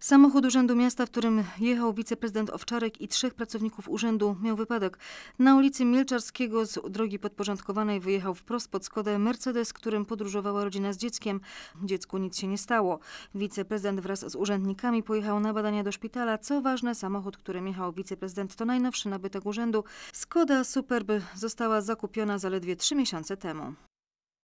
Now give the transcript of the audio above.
Samochód Urzędu Miasta, w którym jechał wiceprezydent Owczarek i trzech pracowników urzędu, miał wypadek. Na ulicy Milczarskiego z drogi podporządkowanej wyjechał wprost pod Skodę Mercedes, którym podróżowała rodzina z dzieckiem. Dziecku nic się nie stało. Wiceprezydent wraz z urzędnikami pojechał na badania do szpitala. Co ważne, samochód, którym jechał wiceprezydent, to najnowszy nabytek urzędu. Skoda Superb została zakupiona zaledwie trzy miesiące temu.